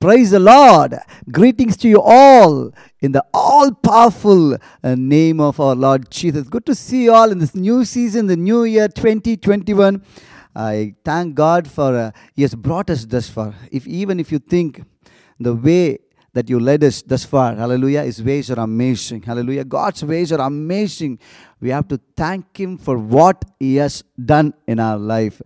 Praise the Lord. Greetings to you all in the all powerful uh, name of our Lord Jesus. Good to see you all in this new season, the new year 2021. I thank God for uh, He has brought us thus far. If even if you think the way that you led us thus far. Hallelujah. His ways are amazing. Hallelujah. God's ways are amazing. We have to thank Him for what He has done in our life.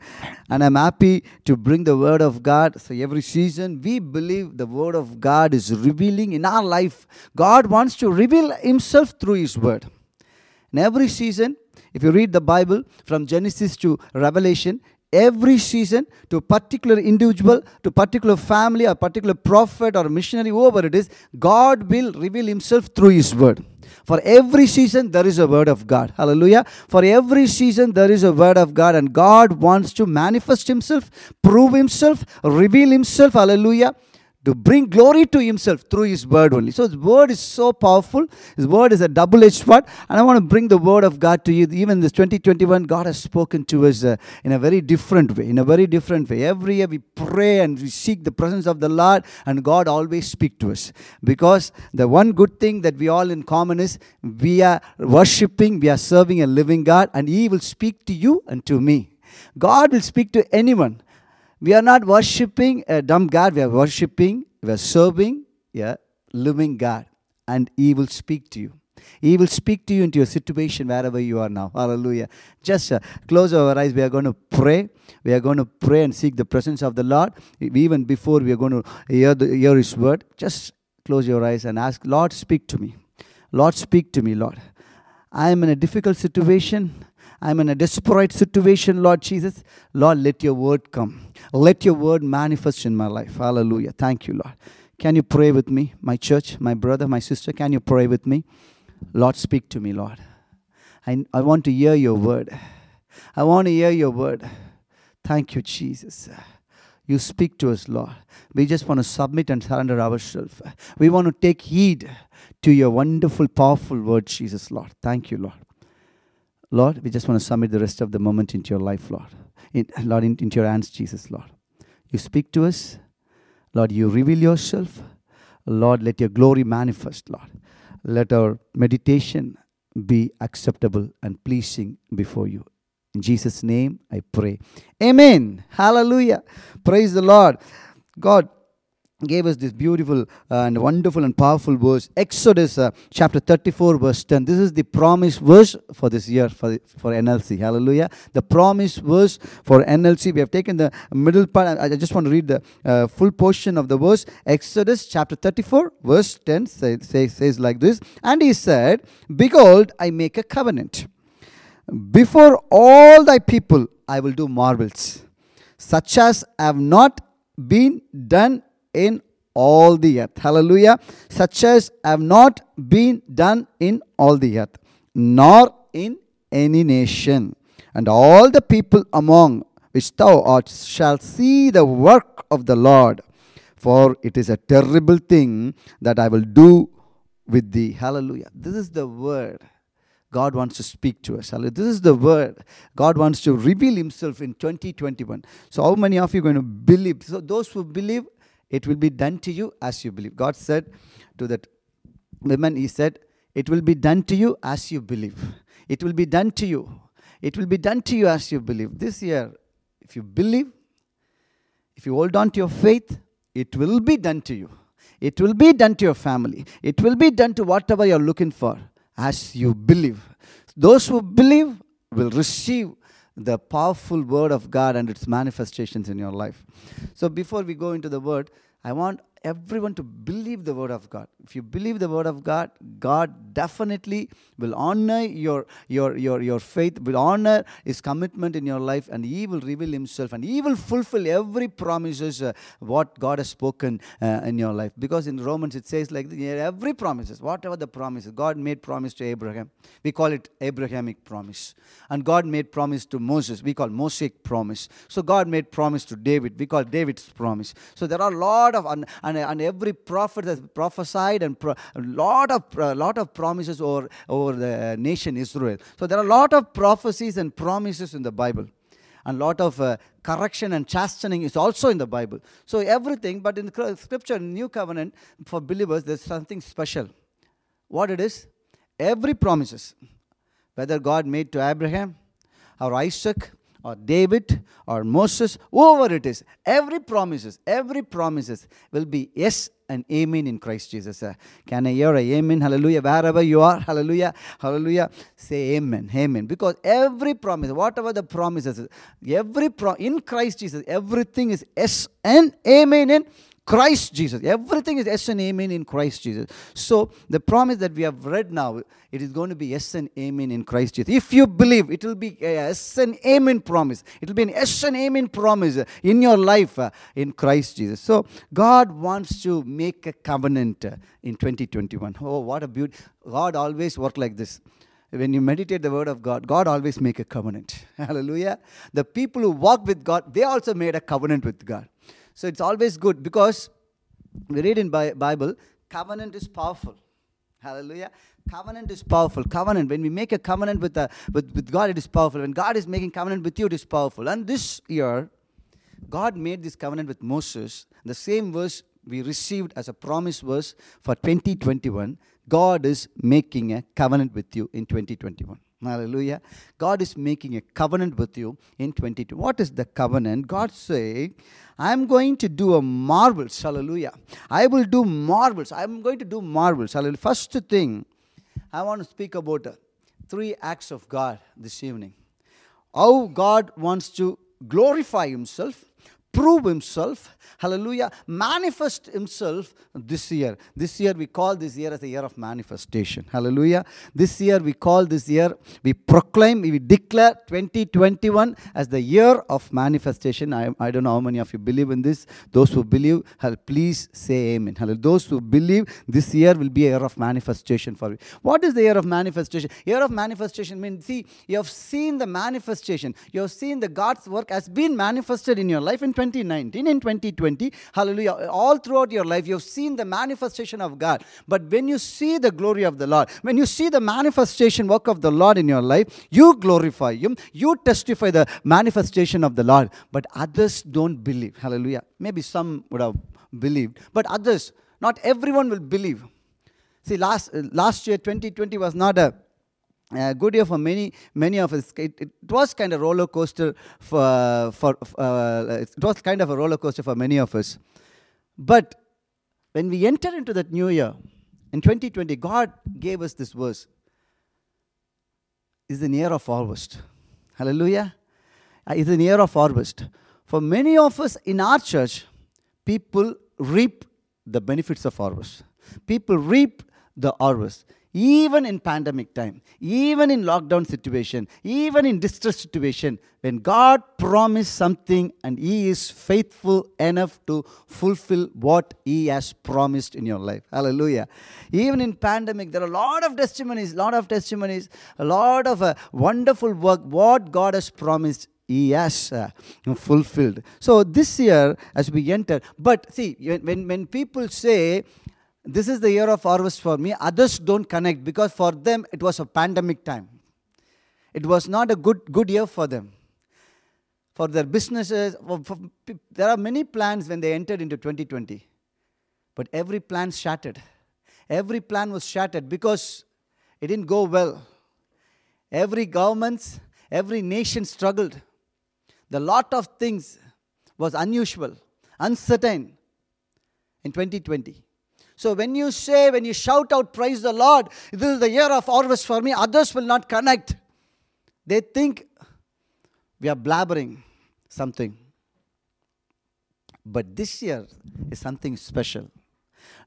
And I'm happy to bring the Word of God. So every season, we believe the Word of God is revealing in our life. God wants to reveal Himself through His Word. In every season, if you read the Bible from Genesis to Revelation, every season to a particular individual, to a particular family, or particular prophet or missionary, whoever it is, God will reveal Himself through His word. For every season, there is a word of God. Hallelujah. For every season, there is a word of God, and God wants to manifest Himself, prove Himself, reveal Himself. Hallelujah to bring glory to himself through his word only. So his word is so powerful. His word is a double-edged sword. And I want to bring the word of God to you. Even this 2021, God has spoken to us uh, in a very different way, in a very different way. Every year we pray and we seek the presence of the Lord and God always speaks to us. Because the one good thing that we all in common is we are worshipping, we are serving a living God and he will speak to you and to me. God will speak to anyone. We are not worshipping a dumb God. We are worshipping, we are serving a yeah, living God. And He will speak to you. He will speak to you into your situation wherever you are now. Hallelujah. Just uh, close our eyes. We are going to pray. We are going to pray and seek the presence of the Lord. Even before we are going to hear, the, hear His word, just close your eyes and ask, Lord, speak to me. Lord, speak to me, Lord. I am in a difficult situation. I'm in a desperate situation, Lord Jesus. Lord, let your word come. Let your word manifest in my life. Hallelujah. Thank you, Lord. Can you pray with me, my church, my brother, my sister? Can you pray with me? Lord, speak to me, Lord. I, I want to hear your word. I want to hear your word. Thank you, Jesus. You speak to us, Lord. We just want to submit and surrender ourselves. We want to take heed to your wonderful, powerful word, Jesus, Lord. Thank you, Lord. Lord, we just want to submit the rest of the moment into your life, Lord in, Lord, in, into your hands, Jesus, Lord. You speak to us. Lord, you reveal yourself. Lord, let your glory manifest, Lord. Let our meditation be acceptable and pleasing before you. In Jesus' name, I pray. Amen. Hallelujah. Praise the Lord. God, gave us this beautiful uh, and wonderful and powerful verse exodus uh, chapter 34 verse 10 this is the promise verse for this year for, for nlc hallelujah the promise verse for nlc we have taken the middle part i, I just want to read the uh, full portion of the verse exodus chapter 34 verse 10 say, say, says like this and he said behold i make a covenant before all thy people i will do marvels such as have not been done in all the earth. Hallelujah. Such as have not been done in all the earth, nor in any nation. And all the people among which thou art shall see the work of the Lord. For it is a terrible thing that I will do with thee. Hallelujah. This is the word. God wants to speak to us. This is the word. God wants to reveal Himself in 2021. So, how many of you are going to believe? So, those who believe, it will be done to you as you believe. God said to that woman, He said, It will be done to you as you believe. It will be done to you. It will be done to you as you believe. This year, if you believe, if you hold on to your faith, it will be done to you. It will be done to your family. It will be done to whatever you're looking for as you believe. Those who believe will receive the powerful word of God and its manifestations in your life. So before we go into the word, I want everyone to believe the word of God. If you believe the word of God, God definitely will honor your, your, your, your faith, will honor his commitment in your life, and he will reveal himself and he will fulfill every promises uh, what God has spoken uh, in your life. Because in Romans it says like every promises, whatever the promises, God made promise to Abraham. We call it Abrahamic promise. And God made promise to Moses. We call Mosaic promise. So God made promise to David. We call David's promise. So there are a lot of and and, and every prophet that prophesied and pro, a lot of, a uh, lot of promises over, over the nation Israel. So there are a lot of prophecies and promises in the Bible and lot of uh, correction and chastening is also in the Bible. So everything, but in the Scripture, New Covenant for believers, there's something special. What it is? Every promises, whether God made to Abraham or Isaac or David or Moses, whoever it is, every promises, every promises will be yes and amen in Christ Jesus. Can I hear a amen? Hallelujah. Wherever you are, hallelujah, hallelujah. Say amen, amen. Because every promise, whatever the promises, every pro in Christ Jesus, everything is yes and amen in Christ Jesus. Everything is yes and amen in Christ Jesus. So the promise that we have read now, it is going to be yes and amen in Christ Jesus. If you believe, it will be a yes and amen promise. It will be an yes and amen promise in your life uh, in Christ Jesus. So God wants to make a covenant uh, in 2021. Oh, what a beauty. God always work like this when you meditate the word of God, God always make a covenant. Hallelujah. The people who walk with God, they also made a covenant with God. So it's always good because we read in Bible, covenant is powerful. Hallelujah. Covenant is powerful. Covenant, when we make a covenant with, a, with, with God, it is powerful. When God is making covenant with you, it is powerful. And this year, God made this covenant with Moses. The same verse we received as a promise verse for 2021. God is making a covenant with you in 2021. Hallelujah. God is making a covenant with you in 22. What is the covenant? God saying, I'm going to do a marvels. Hallelujah. I will do marvels. I'm going to do marvels. Hallelujah. First thing, I want to speak about three acts of God this evening. How God wants to glorify Himself prove himself, hallelujah, manifest himself this year. This year we call this year as the year of manifestation. Hallelujah. This year we call this year, we proclaim, we declare 2021 as the year of manifestation. I, I don't know how many of you believe in this. Those who believe, please say amen. Hallelujah. Those who believe this year will be a year of manifestation for you. What is the year of manifestation? Year of manifestation means, see, you have seen the manifestation. You have seen the God's work has been manifested in your life in 2019, in 2020, hallelujah, all throughout your life, you've seen the manifestation of God. But when you see the glory of the Lord, when you see the manifestation work of the Lord in your life, you glorify Him, you testify the manifestation of the Lord. But others don't believe. Hallelujah. Maybe some would have believed, but others, not everyone will believe. See, last, last year, 2020 was not a uh, good year for many many of us. It, it was kind of roller coaster for for uh, it was kind of a roller coaster for many of us. But when we enter into that new year in 2020, God gave us this verse. Is an year of harvest. Hallelujah! Uh, it's an year of harvest. For many of us in our church, people reap the benefits of harvest. People reap the harvest even in pandemic time, even in lockdown situation, even in distress situation, when God promised something and He is faithful enough to fulfill what He has promised in your life. Hallelujah. Even in pandemic, there are a lot of testimonies, a lot of testimonies, a lot of uh, wonderful work, what God has promised he has uh, fulfilled. So this year, as we enter, but see, when, when people say this is the year of harvest for me. Others don't connect because for them it was a pandemic time. It was not a good, good year for them. For their businesses, for, there are many plans when they entered into 2020. But every plan shattered. Every plan was shattered because it didn't go well. Every government, every nation struggled. The lot of things was unusual, uncertain in 2020. So when you say, when you shout out, praise the Lord, this is the year of harvest for me, others will not connect. They think we are blabbering something. But this year is something special.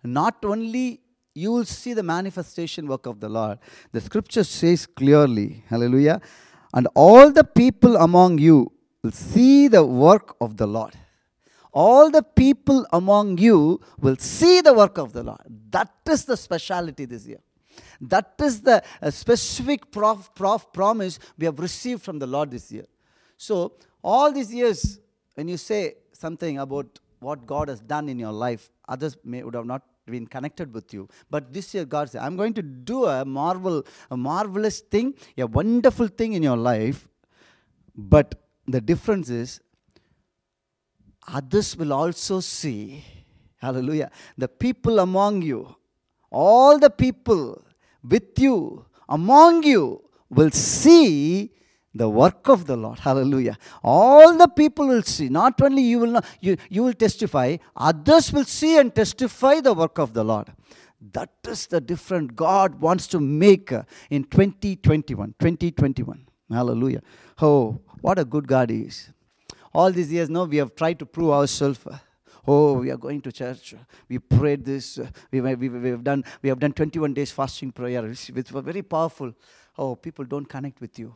Not only you will see the manifestation work of the Lord. The scripture says clearly, hallelujah, and all the people among you will see the work of the Lord all the people among you will see the work of the Lord. That is the speciality this year. That is the uh, specific prof, prof, promise we have received from the Lord this year. So, all these years, when you say something about what God has done in your life, others may would have not been connected with you. But this year, God said, I'm going to do a marvel, a marvelous thing, a wonderful thing in your life. But the difference is others will also see, hallelujah, the people among you, all the people with you, among you, will see the work of the Lord. Hallelujah. All the people will see. Not only you will you, you will testify, others will see and testify the work of the Lord. That is the difference God wants to make in 2021. 2021. Hallelujah. Oh, what a good God is all these years now we have tried to prove ourselves oh we are going to church we prayed this we, we, we, have done we have done 21 days fasting prayer which very powerful oh people don't connect with you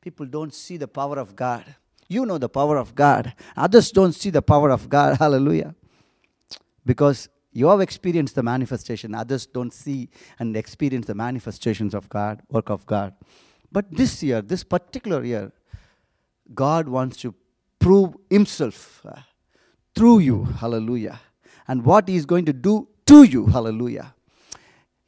people don't see the power of god you know the power of god others don't see the power of god hallelujah because you have experienced the manifestation others don't see and experience the manifestations of god work of god but this year this particular year god wants to prove himself uh, through you. Hallelujah. And what he is going to do to you. Hallelujah.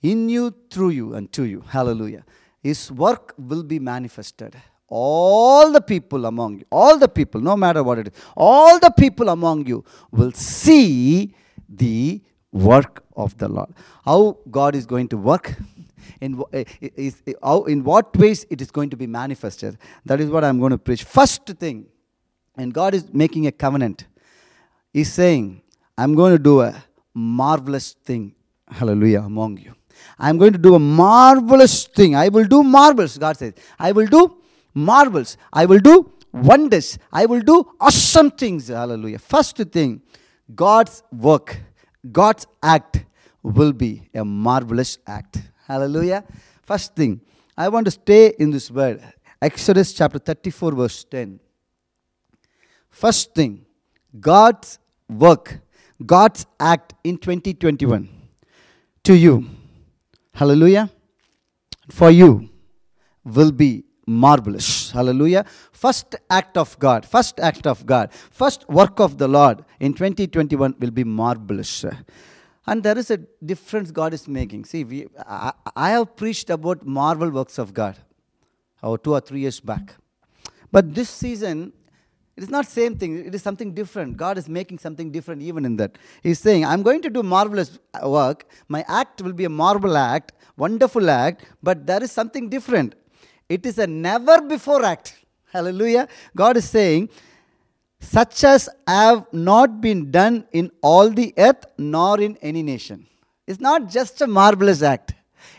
In you, through you, and to you. Hallelujah. His work will be manifested. All the people among you, all the people, no matter what it is, all the people among you will see the work of the Lord. How God is going to work, in, eh, eh, is, eh, how, in what ways it is going to be manifested. That is what I'm going to preach. First thing, and God is making a covenant. He's saying, I'm going to do a marvelous thing, hallelujah, among you. I'm going to do a marvelous thing. I will do marvels, God says. I will do marvels. I will do wonders. I will do awesome things, hallelujah. First thing, God's work, God's act will be a marvelous act, hallelujah. First thing, I want to stay in this word. Exodus chapter 34, verse 10. First thing, God's work, God's act in 2021 to you, hallelujah, for you will be marvelous. Hallelujah. First act of God, first act of God, first work of the Lord in 2021 will be marvelous. And there is a difference God is making. See, we, I, I have preached about marvel works of God oh, two or three years back. But this season, it is not same thing. It is something different. God is making something different even in that. He's saying, I'm going to do marvelous uh, work. My act will be a marvel act, wonderful act, but there is something different. It is a never before act. Hallelujah. God is saying, such as have not been done in all the earth nor in any nation. It's not just a marvelous act.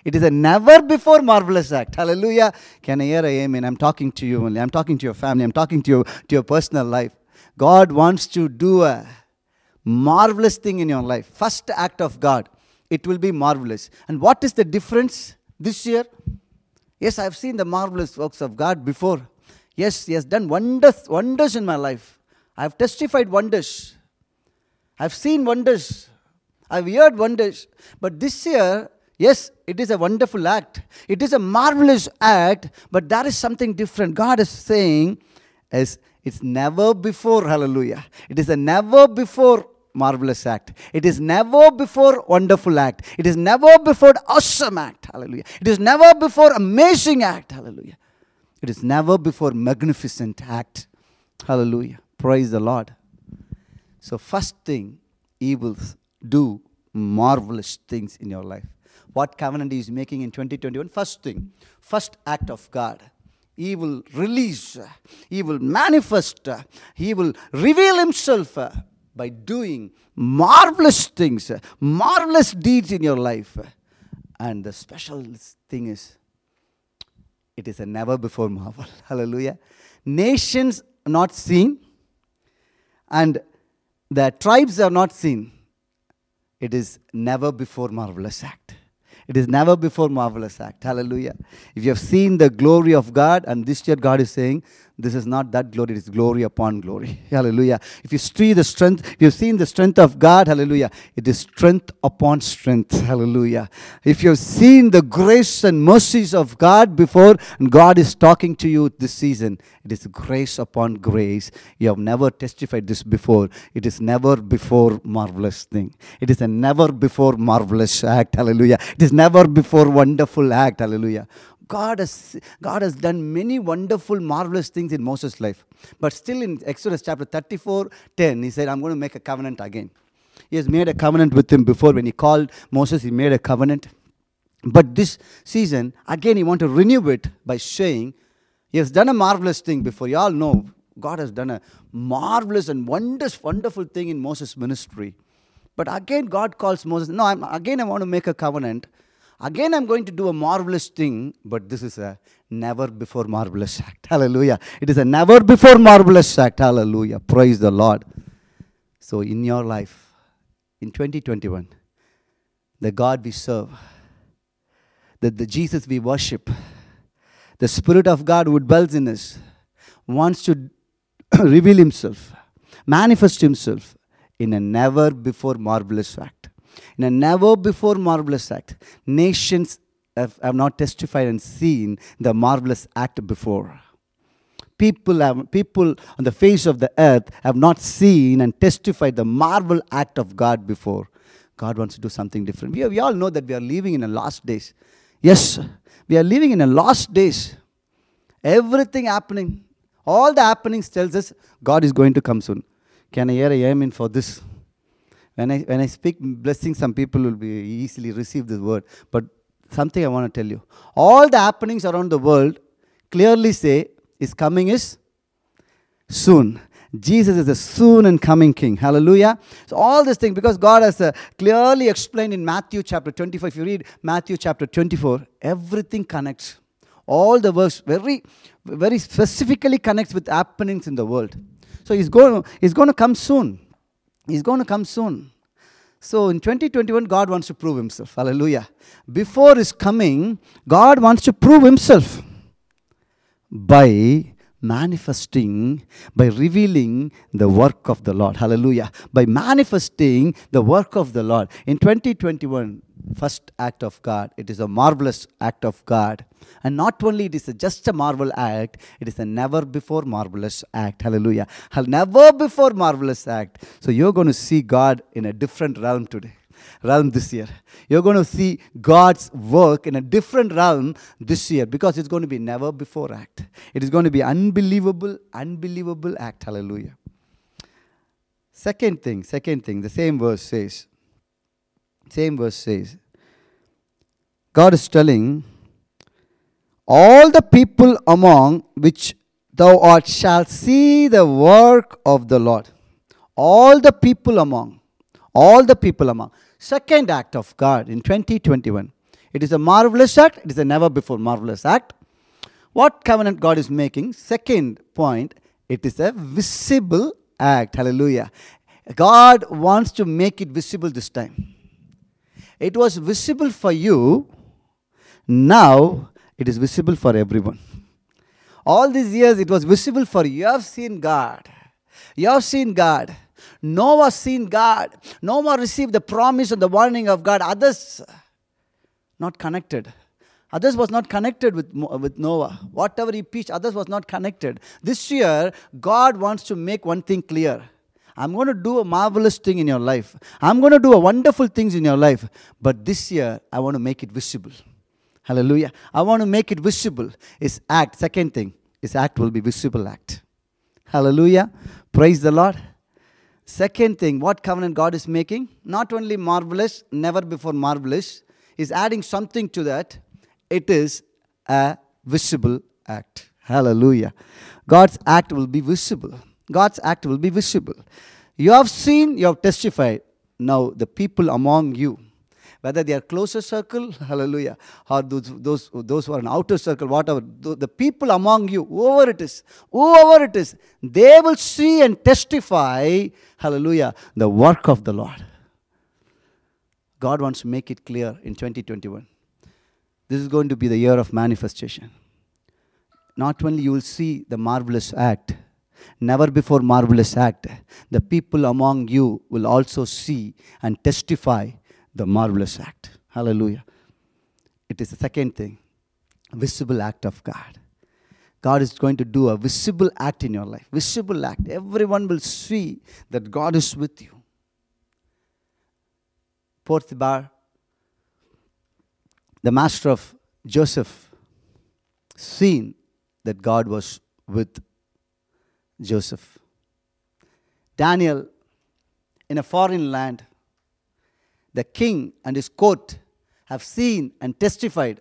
It is a never before marvelous act. Hallelujah. Can I hear a amen? I'm talking to you only. I'm talking to your family. I'm talking to, you, to your personal life. God wants to do a marvelous thing in your life. First act of God. It will be marvelous. And what is the difference this year? Yes, I've seen the marvelous works of God before. Yes, He has done wonders, wonders in my life. I've testified wonders. I've seen wonders. I've heard wonders. But this year, Yes, it is a wonderful act. It is a marvelous act, but that is something different. God is saying, as it's never before, hallelujah. It is a never before marvelous act. It is never before wonderful act. It is never before awesome act, hallelujah. It is never before amazing act, hallelujah. It is never before magnificent act, hallelujah. Praise the Lord. So, first thing, evils do marvelous things in your life what covenant is making in 2021. First thing, first act of God. He will release, He will manifest, He will reveal Himself by doing marvelous things, marvelous deeds in your life. And the special thing is, it is a never before marvel. Hallelujah. Nations are not seen, and the tribes are not seen. It is never before marvelous act. It is never before marvelous act. Hallelujah. If you have seen the glory of God, and this year God is saying, this is not that glory, it is glory upon glory. Hallelujah. If you see the strength, if you've seen the strength of God, hallelujah, it is strength upon strength. Hallelujah. If you've seen the grace and mercies of God before, and God is talking to you this season, it is grace upon grace. You have never testified this before. It is never before marvelous thing. It is a never before marvelous act. Hallelujah. It is never before wonderful act. Hallelujah. God has, God has done many wonderful, marvelous things in Moses' life. But still in Exodus chapter 34, 10, he said, I'm going to make a covenant again. He has made a covenant with him before. When he called Moses, he made a covenant. But this season, again, he wants to renew it by saying, He has done a marvelous thing before. You all know God has done a marvelous and wondrous, wonderful thing in Moses' ministry. But again, God calls Moses, No, I'm, again, I want to make a covenant. Again, I'm going to do a marvelous thing, but this is a never before marvelous act. Hallelujah. It is a never before marvelous act. Hallelujah. Praise the Lord. So, in your life, in 2021, the God we serve, the, the Jesus we worship, the Spirit of God who dwells in us, wants to reveal Himself, manifest Himself in a never before marvelous act. In a never before marvelous act, nations have, have not testified and seen the marvelous act before. People, have, people on the face of the earth have not seen and testified the marvel act of God before. God wants to do something different. We, we all know that we are living in a last days. Yes, we are living in a last days. Everything happening, all the happenings tells us God is going to come soon. Can I hear a amen for this? when I, when I speak blessing, some people will be easily receive this word. But something I want to tell you. All the happenings around the world clearly say is coming is soon. Jesus is a soon and coming king. Hallelujah. So all this thing, because God has uh, clearly explained in Matthew chapter 24, if you read Matthew chapter 24, everything connects. All the works very, very specifically connects with happenings in the world. So he's going, he's going to come soon. He's going to come soon. So in 2021, God wants to prove himself. Hallelujah. Before his coming, God wants to prove himself by manifesting, by revealing the work of the Lord. Hallelujah. By manifesting the work of the Lord. In 2021, first act of God. It is a marvelous act of God. And not only it is a just a marvel act, it is a never before marvelous act. Hallelujah. Never before marvelous act. So you're going to see God in a different realm today realm this year. You're going to see God's work in a different realm this year because it's going to be never before act. It is going to be unbelievable, unbelievable act. Hallelujah. Second thing, second thing, the same verse says, same verse says, God is telling, All the people among which thou art shall see the work of the Lord. All the people among. All the people among. Second act of God in 2021. It is a marvelous act. It is a never before marvelous act. What covenant God is making? Second point, it is a visible act. Hallelujah. God wants to make it visible this time. It was visible for you now it is visible for everyone. All these years it was visible for you have seen God. You have seen God. Noah seen God. Noah received the promise and the warning of God. Others not connected. Others was not connected with, with Noah. Whatever he preached, others was not connected. This year, God wants to make one thing clear. I'm going to do a marvelous thing in your life. I'm going to do a wonderful things in your life. But this year, I want to make it visible. Hallelujah. I want to make it visible. Is act. Second thing is act will be visible act. Hallelujah. Praise the Lord. Second thing, what covenant God is making? Not only marvelous, never before marvelous, is adding something to that. It is a visible act. Hallelujah. God's act will be visible. God's act will be visible. You have seen, you have testified. Now the people among you whether they are closer circle, hallelujah, or those, those, those who are in outer circle, whatever, the people among you, whoever it is, whoever it is, they will see and testify, hallelujah, the work of the Lord. God wants to make it clear in 2021. This is going to be the year of manifestation. Not only you will see the marvelous act, never before marvelous act, the people among you will also see and testify the marvelous act. Hallelujah. It is the second thing visible act of God. God is going to do a visible act in your life. Visible act. Everyone will see that God is with you. Fourth bar, the master of Joseph seen that God was with Joseph. Daniel, in a foreign land, the king and his court have seen and testified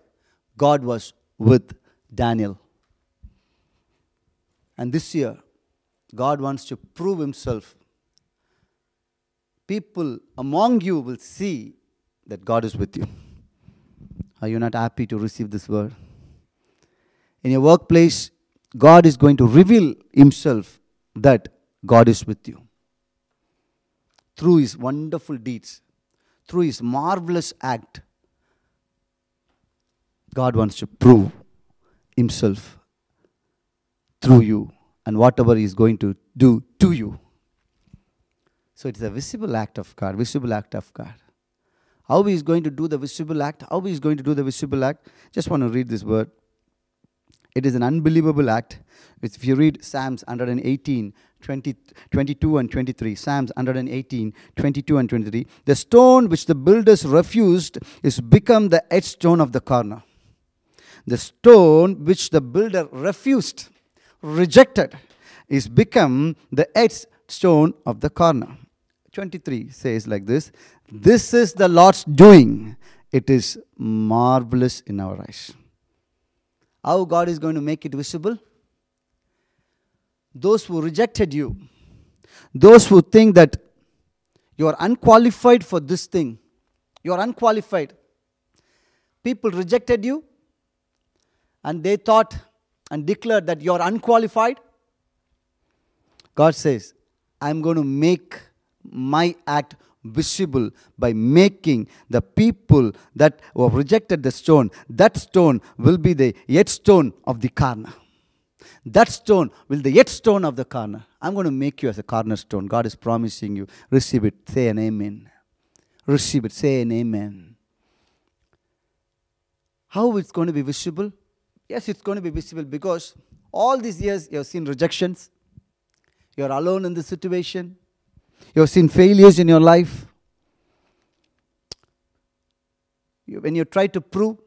God was with Daniel. And this year, God wants to prove himself. People among you will see that God is with you. Are you not happy to receive this word? In your workplace, God is going to reveal himself that God is with you through his wonderful deeds through his marvelous act, God wants to prove himself through you and whatever he's going to do to you. So it's a visible act of God, visible act of God. How he is going to do the visible act, how he is going to do the visible act. Just want to read this word. It is an unbelievable act. If you read Psalms 118, 20, 22 and 23, Psalms 118, 22 and 23, the stone which the builders refused is become the headstone of the corner. The stone which the builder refused, rejected, is become the headstone of the corner. 23 says like this This is the Lord's doing. It is marvelous in our eyes. How God is going to make it visible? Those who rejected you, those who think that you are unqualified for this thing, you are unqualified. People rejected you and they thought and declared that you are unqualified. God says, I'm going to make my act visible by making the people that were rejected the stone, that stone will be the stone of the Karna. That stone will the stone of the Karna. I'm going to make you as a cornerstone. God is promising you. Receive it. Say an amen. Receive it. Say an amen. How it's going to be visible? Yes, it's going to be visible because all these years you have seen rejections. You're alone in this situation. You've seen failures in your life. You, when you try to prove,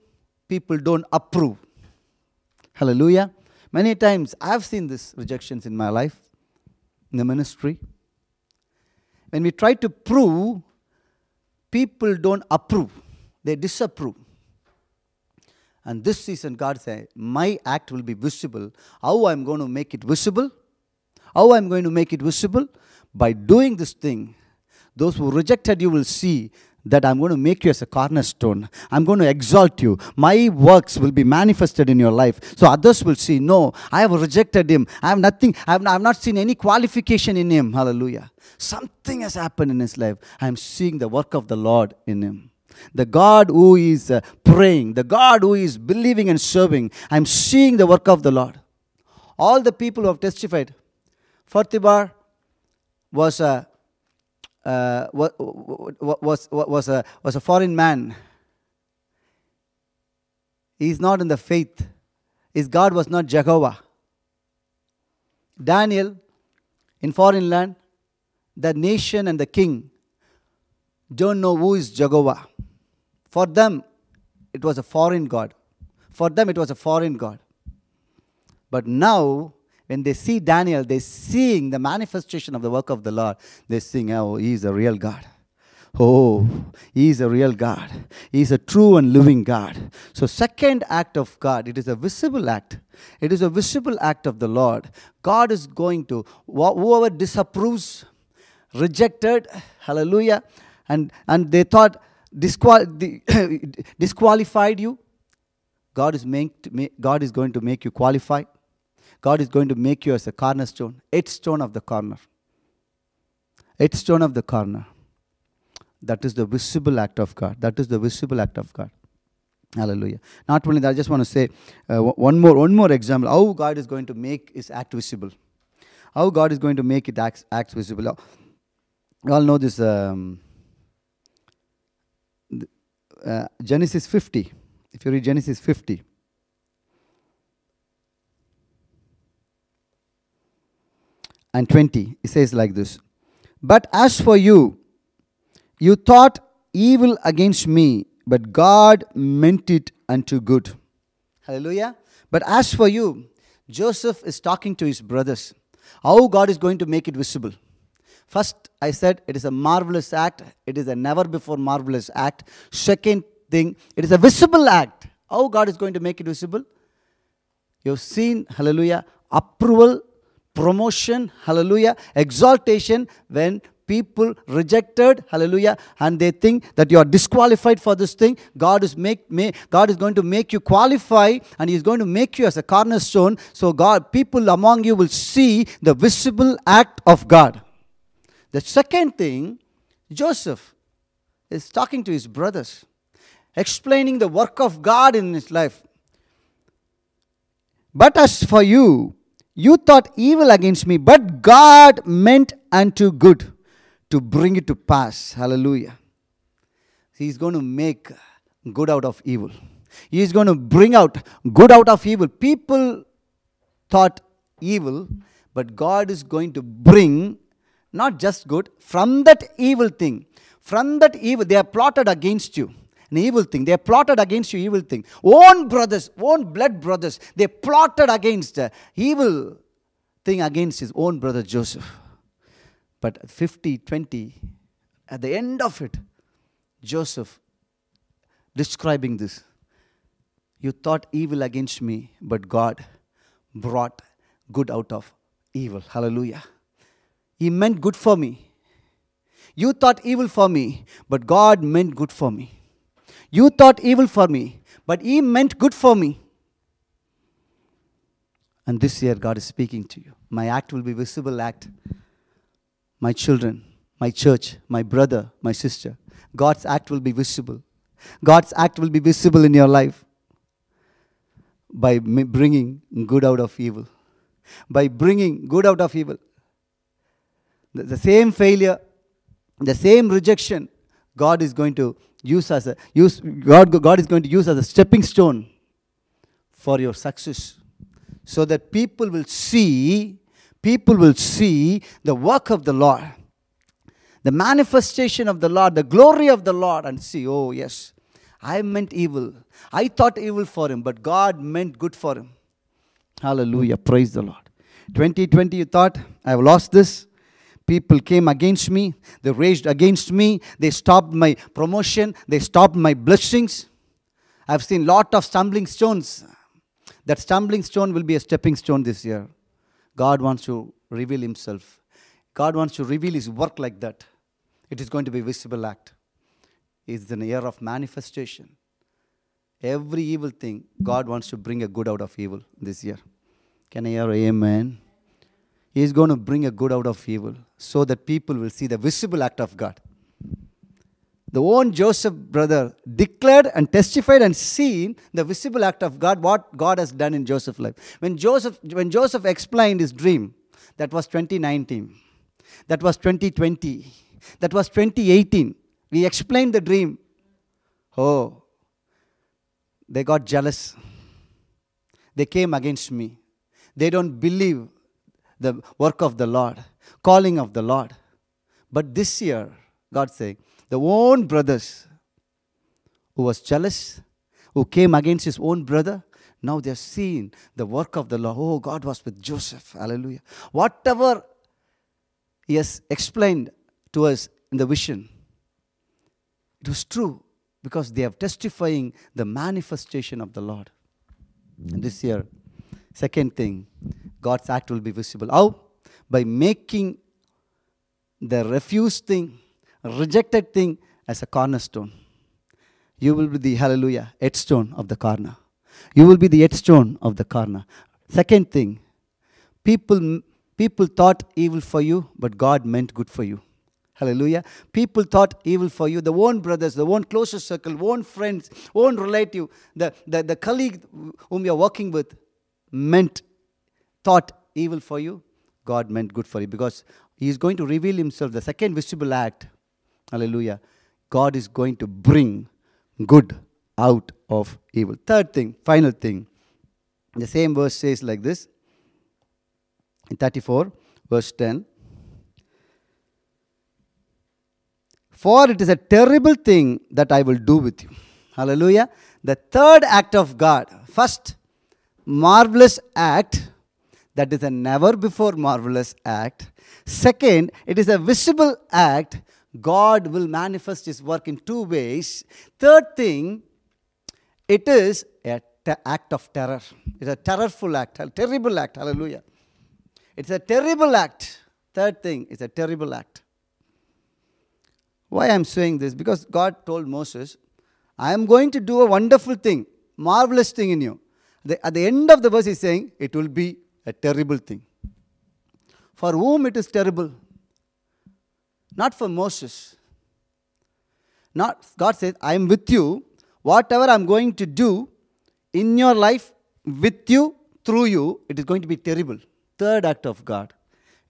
people don't approve. Hallelujah. Many times I've seen these rejections in my life, in the ministry. When we try to prove, people don't approve, they disapprove. And this season, God said, My act will be visible. How I'm going to make it visible? How I'm going to make it visible? by doing this thing, those who rejected you will see that I'm going to make you as a cornerstone. I'm going to exalt you. My works will be manifested in your life. So others will see, no, I have rejected him. I have nothing, I have, I have not seen any qualification in him. Hallelujah. Something has happened in his life. I'm seeing the work of the Lord in him. The God who is uh, praying, the God who is believing and serving, I'm seeing the work of the Lord. All the people who have testified, Fortibar, was a uh, was, was, was, a, was a foreign man. He's not in the faith. His God was not Jehovah. Daniel, in foreign land, the nation and the king don't know who is Jehovah. For them, it was a foreign God. For them, it was a foreign God. But now, when they see Daniel, they seeing the manifestation of the work of the Lord. They sing, oh, he is a real God. Oh, he is a real God. He is a true and living God. So, second act of God, it is a visible act. It is a visible act of the Lord. God is going to, whoever disapproves, rejected, hallelujah, and, and they thought disqual disqualified you, God is, make, God is going to make you qualified. God is going to make you as a cornerstone, eighth stone of the corner. Eighth stone of the corner. That is the visible act of God. That is the visible act of God. Hallelujah. Not only that, I just want to say uh, one more one more example how God is going to make his act visible. How God is going to make it act visible. You all know this um, uh, Genesis 50. If you read Genesis 50, and 20. It says like this But as for you, you thought evil against me, but God meant it unto good. Hallelujah. But as for you, Joseph is talking to his brothers. How God is going to make it visible. First, I said it is a marvelous act. It is a never before marvelous act. Second thing, it is a visible act. How God is going to make it visible? You've seen, hallelujah, approval promotion, hallelujah, exaltation when people rejected hallelujah and they think that you are disqualified for this thing god is make, may, god is going to make you qualify and he is going to make you as a cornerstone so god people among you will see the visible act of god the second thing joseph is talking to his brothers explaining the work of god in his life but as for you you thought evil against me, but God meant unto good to bring it to pass. Hallelujah. He's going to make good out of evil. He's going to bring out good out of evil. People thought evil, but God is going to bring not just good, from that evil thing, from that evil, they are plotted against you an evil thing. They plotted against you evil thing. Own brothers, own blood brothers, they plotted against the evil thing against his own brother Joseph. But 50, 20, at the end of it, Joseph describing this. You thought evil against me, but God brought good out of evil. Hallelujah. He meant good for me. You thought evil for me, but God meant good for me. You thought evil for me, but He meant good for me. And this year, God is speaking to you. My act will be visible act. My children, my church, my brother, my sister. God's act will be visible. God's act will be visible in your life by bringing good out of evil. By bringing good out of evil. The, the same failure, the same rejection, God is going to use as a use God, God is going to use as a stepping stone for your success. So that people will see, people will see the work of the Lord, the manifestation of the Lord, the glory of the Lord, and see, oh yes, I meant evil. I thought evil for him, but God meant good for him. Hallelujah. Praise the Lord. 2020, you thought, I've lost this. People came against me. They raged against me. They stopped my promotion. They stopped my blessings. I've seen lot of stumbling stones. That stumbling stone will be a stepping stone this year. God wants to reveal himself. God wants to reveal his work like that. It is going to be visible act. It's an year of manifestation. Every evil thing, God wants to bring a good out of evil this year. Can I hear amen? He is going to bring a good out of evil so that people will see the visible act of God. The own Joseph brother declared and testified and seen the visible act of God, what God has done in Joseph's life. When Joseph, when Joseph explained his dream, that was 2019, that was 2020, that was 2018. We explained the dream. Oh, they got jealous. They came against me. They don't believe the work of the Lord, calling of the Lord. But this year, God saying, the own brothers who was jealous, who came against his own brother, now they are seen the work of the Lord. Oh, God was with Joseph. Hallelujah. Whatever he has explained to us in the vision, it was true because they are testifying the manifestation of the Lord. And this year, second thing, God's act will be visible. How? By making the refused thing, rejected thing as a cornerstone. You will be the, hallelujah, headstone of the corner. You will be the headstone of the corner. Second thing, people, people thought evil for you, but God meant good for you. Hallelujah. People thought evil for you. The own brothers, the own closest circle, own friends, own relative, the, the, the colleague whom you're working with meant thought evil for you, God meant good for you because He is going to reveal Himself. The second visible act, hallelujah, God is going to bring good out of evil. Third thing, final thing, the same verse says like this in 34, verse 10. For it is a terrible thing that I will do with you. Hallelujah. The third act of God, first marvelous act that is a never before marvelous act. Second, it is a visible act. God will manifest his work in two ways. Third thing, it is an act of terror. It's a terrorful act, a terrible act. Hallelujah. It's a terrible act. Third thing, it's a terrible act. Why I'm saying this? Because God told Moses, I am going to do a wonderful thing, marvelous thing in you. The, at the end of the verse, he's saying, It will be a terrible thing. For whom it is terrible? Not for Moses. Not, God says, I am with you. Whatever I'm going to do in your life, with you, through you, it is going to be terrible. Third act of God.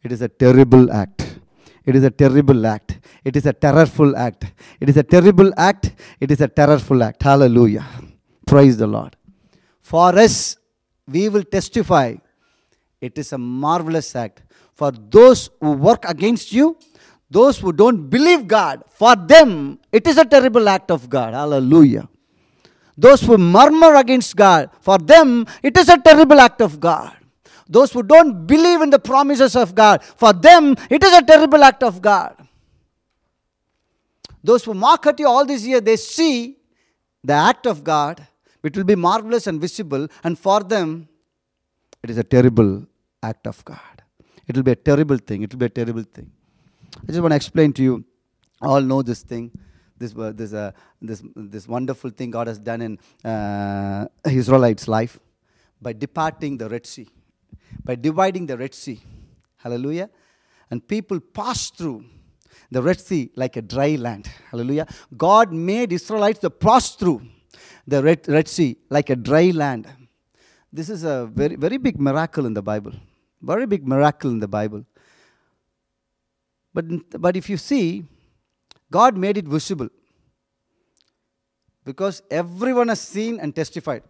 It is a terrible act. It is a terrible act. It is a terrorful act. It is a terrible act. It is a terrorful act. Hallelujah. Praise the Lord. For us, we will testify it is a marvelous act. For those who work against you, those who don't believe God, for them, it is a terrible act of God. Hallelujah. Those who murmur against God, for them, it is a terrible act of God. Those who don't believe in the promises of God, for them, it is a terrible act of God. Those who mock at you all this year, they see the act of God, which will be marvelous and visible, and for them, it is a terrible act of God. It will be a terrible thing. It will be a terrible thing. I just want to explain to you. All know this thing, this uh, this uh, this this wonderful thing God has done in uh, Israelites' life by departing the Red Sea, by dividing the Red Sea. Hallelujah! And people passed through the Red Sea like a dry land. Hallelujah! God made Israelites to pass through the Red, Red Sea like a dry land this is a very, very big miracle in the Bible. Very big miracle in the Bible. But, but if you see, God made it visible because everyone has seen and testified.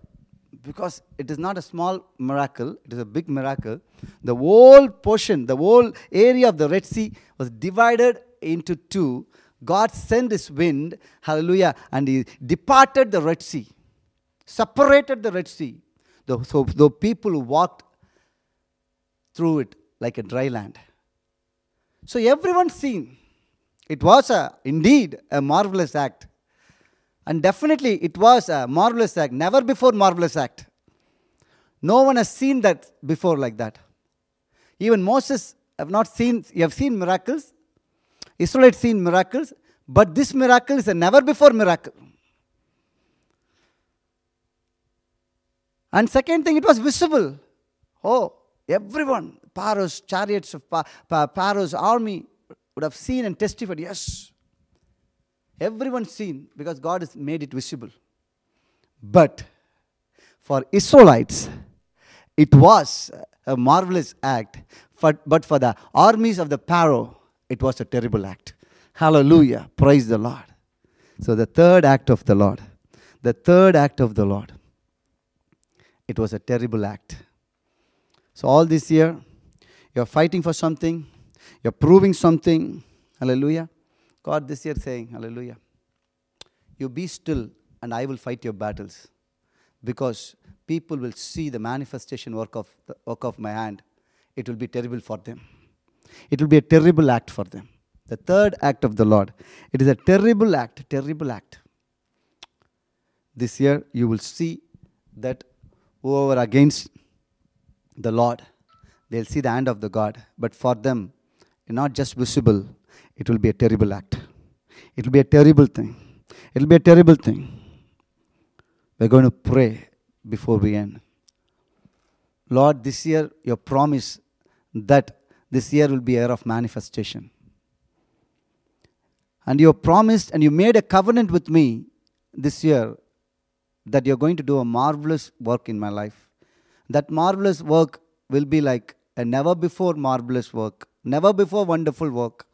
Because it is not a small miracle, it is a big miracle. The whole portion, the whole area of the Red Sea was divided into two. God sent his wind, hallelujah, and he departed the Red Sea, separated the Red Sea. Though, so, though people walked through it like a dry land. So everyone seen. It was a, indeed a marvelous act. And definitely it was a marvelous act, never before marvelous act. No one has seen that before like that. Even Moses have not seen, you have seen miracles. Israelites seen miracles, but this miracle is a never before miracle. And second thing, it was visible. Oh, everyone, Paro's chariots of Paro's army would have seen and testified, yes. everyone seen because God has made it visible. But for Israelites, it was a marvelous act. But for the armies of the Paro, it was a terrible act. Hallelujah. Praise the Lord. So, the third act of the Lord. The third act of the Lord. It was a terrible act. So, all this year, you're fighting for something, you're proving something. Hallelujah. God this year saying, Hallelujah. You be still, and I will fight your battles. Because people will see the manifestation work of the work of my hand. It will be terrible for them. It will be a terrible act for them. The third act of the Lord. It is a terrible act, terrible act. This year you will see that whoever against the Lord, they'll see the hand of the God. But for them, not just visible, it will be a terrible act. It will be a terrible thing. It will be a terrible thing. We're going to pray before we end. Lord, this year, your promise that this year will be a year of manifestation. And you promised and you made a covenant with me this year that you're going to do a marvelous work in my life. That marvelous work will be like a never before marvelous work, never before wonderful work.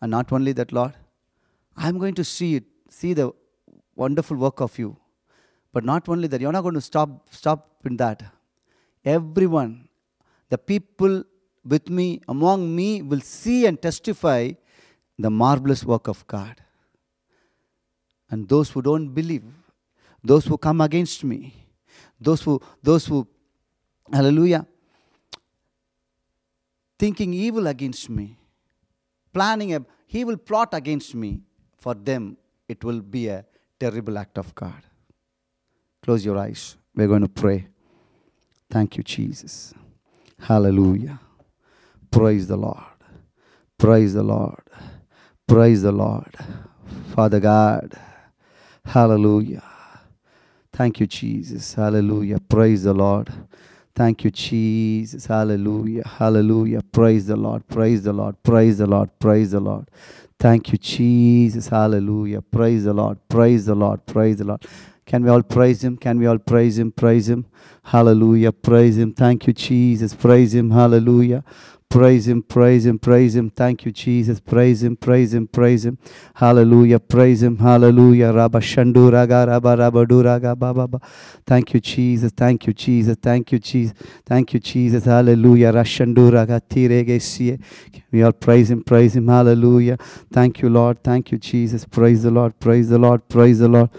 And not only that, Lord, I'm going to see it, see the wonderful work of you. But not only that, you're not going to stop, stop in that. Everyone, the people with me, among me, will see and testify the marvelous work of God. And those who don't believe, those who come against me, those who, those who, hallelujah, thinking evil against me, planning, a, he will plot against me. For them, it will be a terrible act of God. Close your eyes. We're going to pray. Thank you, Jesus. Hallelujah. Praise the Lord. Praise the Lord. Praise the Lord. Father God. Hallelujah. Thank you, Jesus. Hallelujah. Praise the Lord. Thank you, Jesus. Hallelujah. Hallelujah. Praise the Lord. Praise the Lord. Praise the Lord. Praise the Lord. Thank you, Jesus. Hallelujah. Praise the Lord. Praise the Lord. Praise the Lord. Can we all praise Him? Can we all praise Him? Praise Him. Hallelujah. Praise Him. Thank you, Jesus. Praise Him. Hallelujah. Praise Him, praise Him, praise Him. Thank you, Jesus. Praise Him, praise Him, praise Him. Hallelujah, praise Him, hallelujah. Rabba Shandu Raga Rabba Rabba Thank you, Jesus. Thank you, Jesus. Thank you, Jesus. Thank you, Jesus. Hallelujah. Rashandu Raga Tirege We all praise Him, praise Him, hallelujah. Thank you, Lord. Thank you, Jesus. Praise the Lord, praise the Lord, praise the Lord.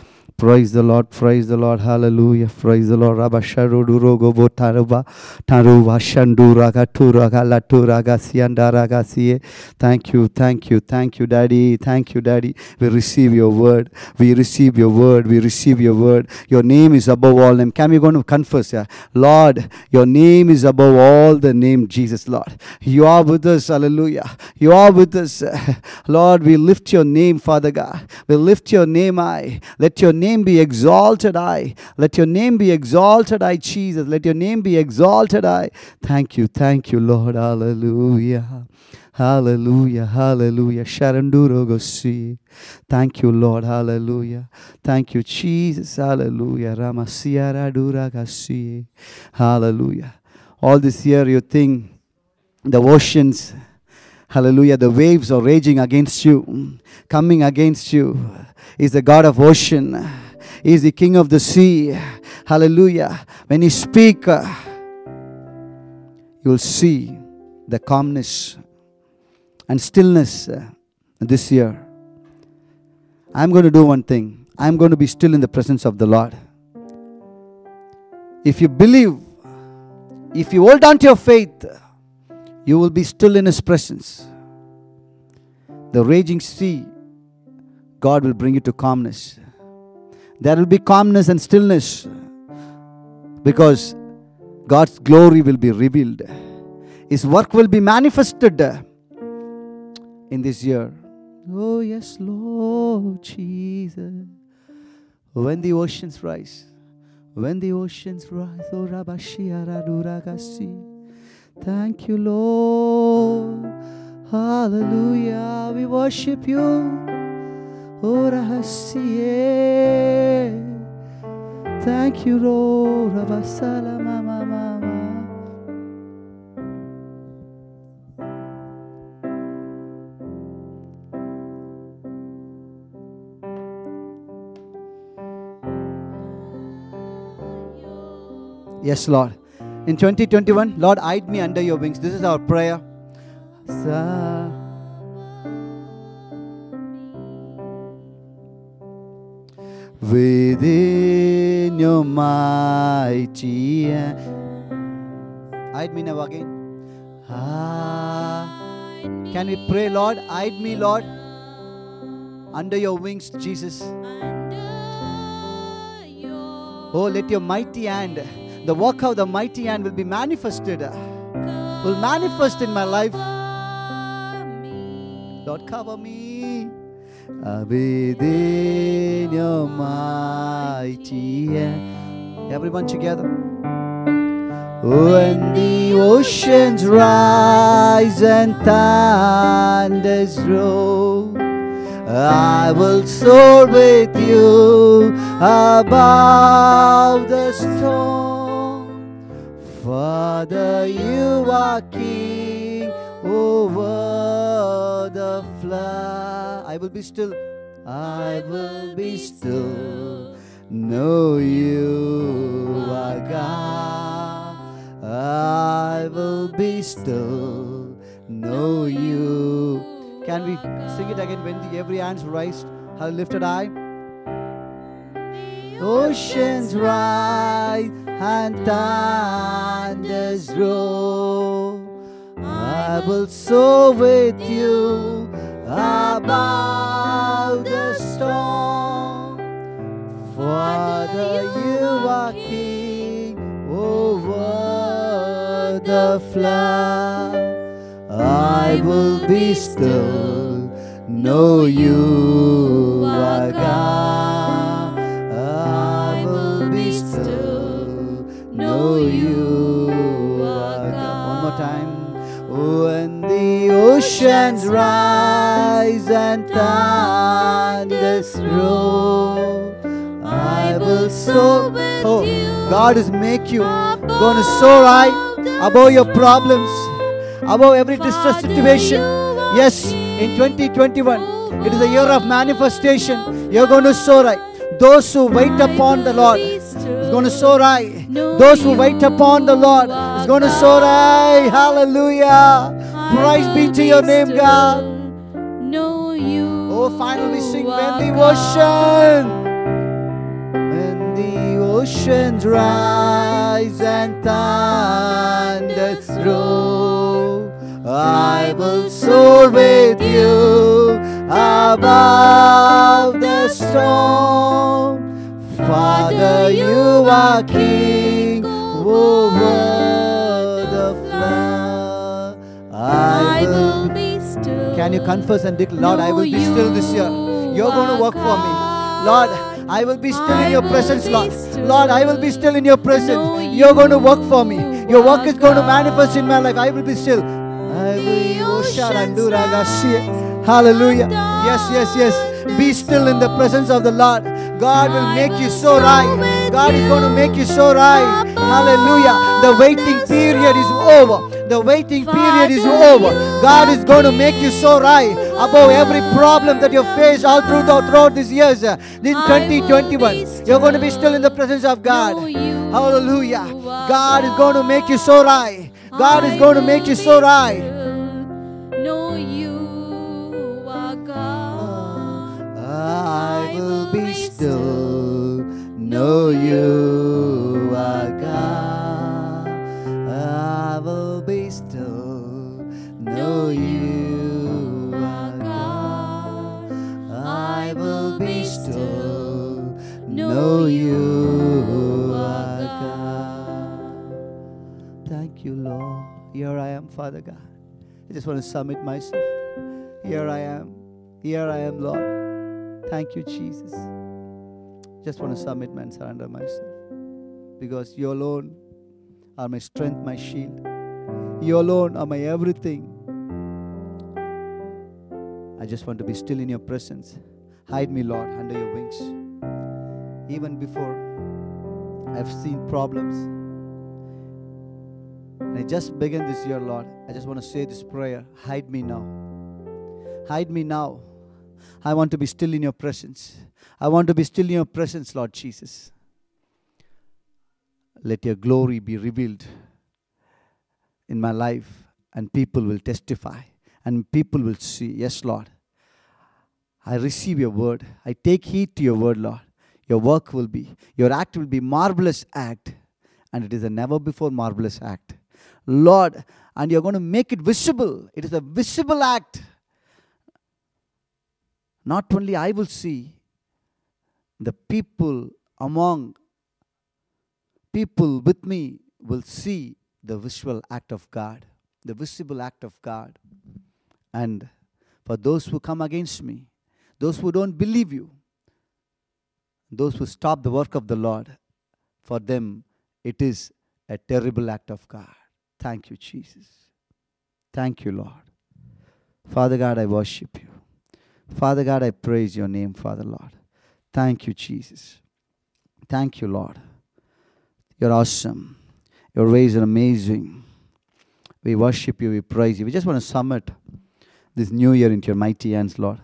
Praise the Lord, praise the Lord, hallelujah, praise the Lord. Rabasharudurogo botaruba, taruba shanduraga turaga laturaga siandaraga siye. Thank you, thank you, thank you, Daddy, thank you, Daddy. We receive your word, we receive your word, we receive your word. Your name is above all name. Can we go to confess, yeah? Lord, your name is above all the name, Jesus, Lord. You are with us, hallelujah. You are with us, Lord. We lift your name, Father God. We lift your name, I. Let your name name be exalted, I. Let your name be exalted, I, Jesus. Let your name be exalted, I. Thank you, thank you, Lord. Hallelujah. Hallelujah, hallelujah. Sharanduro Gosi. Thank you, Lord. Hallelujah. Thank you, Jesus. Hallelujah. Ramasiara dura Gasi. Hallelujah. All this year you think the oceans, hallelujah, the waves are raging against you, coming against you. He's the God of ocean. He's the King of the sea. Hallelujah. When you speak, uh, you'll see the calmness and stillness uh, this year. I'm going to do one thing. I'm going to be still in the presence of the Lord. If you believe, if you hold on to your faith, you will be still in His presence. The raging sea God will bring you to calmness. There will be calmness and stillness because God's glory will be revealed. His work will be manifested in this year. Oh, yes, Lord Jesus. When the oceans rise, when the oceans rise, oh, Thank you, Lord. Hallelujah. We worship you. Orahasie. Thank you, Lord. Rabasala mama mama. Yes, Lord. In 2021, Lord, hide me under your wings. This is our prayer. within your mighty hand. Hide me now again. Hide ah. Can we pray, Lord? Hide me, Lord. Under your wings, Jesus. Oh, let your mighty hand, the work of the mighty hand will be manifested, will manifest in my life. Lord, cover me. Abidin, your are mighty. Yeah. Everyone together. When the oceans rise and thunders roll, I will soar with you above the storm. Father, you are king over the flood. I will be still. I will be still. Know you are God. I will be still. Know you. Can we sing it again when the every hand's raised, how lifted I? Oceans rise and thunders roll. I will soar with you above the storm. Father, you are King over the flood. I will be still, know you are God. I will be still, know you are God. One more time. Oh, oceans rise and thunders roll, I will soar. Oh, God is make you going to soar high above your problems, above every distress situation. Yes, in 2021, it is a year of manifestation. You're going to soar high. Those who wait upon the Lord is going to soar high. Those who wait upon the Lord is going to soar high. Hallelujah. Praise be to your name, God. you. Oh, finally sing when the ocean, when the oceans rise and thunders roll, I will soar with you above the storm. Father, you are King over. I, will, be still. Can you confess and declare, Lord, I will be still this year. You're going to work for me. Lord, I will be still in your presence, Lord. Lord, I will be still in your presence. You're going to work for me. Your work is going to manifest in my life. I will be still. I will Hallelujah. Yes, yes, yes. Be still in the presence of the Lord. God will make you so right. God is going to make you so right. Hallelujah. The waiting period is over. The waiting period is over. God is going to make you so right above every problem that you face faced all through the, throughout these years. In 2021, you're going to be still in the presence of God. Hallelujah. God is going to make you so right. God is going to make you so right. just want to submit myself. Here I am. Here I am, Lord. Thank you, Jesus. Just want to submit and surrender myself. Because you alone are my strength, my shield. You alone are my everything. I just want to be still in your presence. Hide me, Lord, under your wings. Even before I've seen problems, and I just began this year, Lord. I just want to say this prayer Hide me now. Hide me now. I want to be still in your presence. I want to be still in your presence, Lord Jesus. Let your glory be revealed in my life, and people will testify, and people will see. Yes, Lord. I receive your word. I take heed to your word, Lord. Your work will be, your act will be marvelous act, and it is a never before marvelous act. Lord, and you're going to make it visible. It is a visible act. Not only I will see, the people among people with me will see the visual act of God, the visible act of God. And for those who come against me, those who don't believe you, those who stop the work of the Lord, for them it is a terrible act of God. Thank you, Jesus. Thank you, Lord. Father God, I worship you. Father God, I praise your name, Father Lord. Thank you, Jesus. Thank you, Lord. You're awesome. Your ways are amazing. We worship you, we praise you. We just want to summit this new year into your mighty hands, Lord.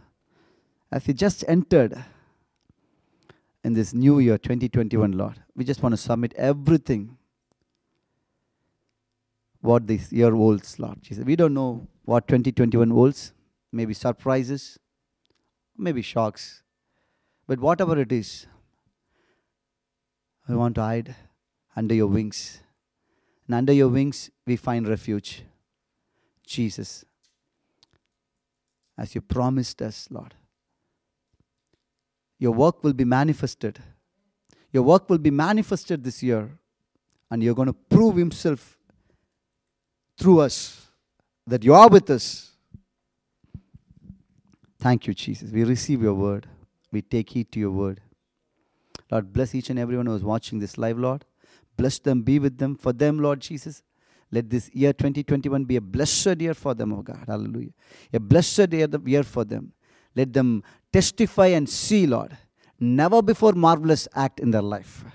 As we just entered in this new year, 2021, Lord, we just want to submit everything what this year holds, Lord Jesus. We don't know what 2021 holds, maybe surprises, maybe shocks. But whatever it is, we want to hide under your wings. And under your wings, we find refuge. Jesus, as you promised us, Lord, your work will be manifested. Your work will be manifested this year, and you're going to prove Himself through us, that you are with us. Thank you, Jesus. We receive your word. We take heed to your word. Lord, bless each and everyone who is watching this live, Lord. Bless them, be with them. For them, Lord Jesus, let this year 2021 be a blessed year for them, oh God. Hallelujah. A blessed year for them. Let them testify and see, Lord, never before marvelous act in their life.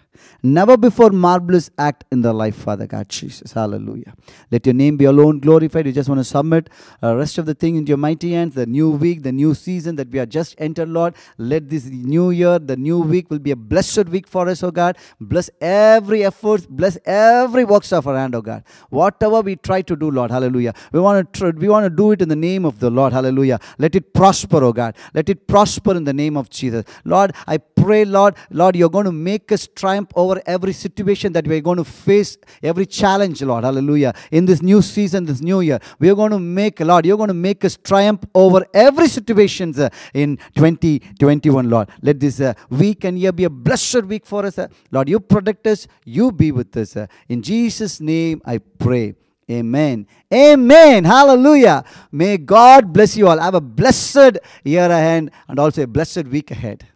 Never before marvelous act in their life, Father God Jesus. Hallelujah. Let your name be alone glorified. You just want to submit uh, rest of the thing into your mighty hands. The new week, the new season that we are just entered, Lord. Let this new year, the new week will be a blessed week for us, O oh God. Bless every effort, bless every works of our hand, O oh God. Whatever we try to do, Lord, hallelujah. We want to we want to do it in the name of the Lord, hallelujah. Let it prosper, O oh God. Let it prosper in the name of Jesus. Lord, I pray, Lord, Lord, you're going to make us triumph triumph over every situation that we're going to face, every challenge, Lord. Hallelujah. In this new season, this new year, we're going to make, Lord, you're going to make us triumph over every situation uh, in 2021, Lord. Let this uh, week and year be a blessed week for us. Uh, Lord, you protect us, you be with us. Uh. in Jesus' name, I pray. Amen. Amen. Hallelujah. May God bless you all. Have a blessed year ahead and also a blessed week ahead.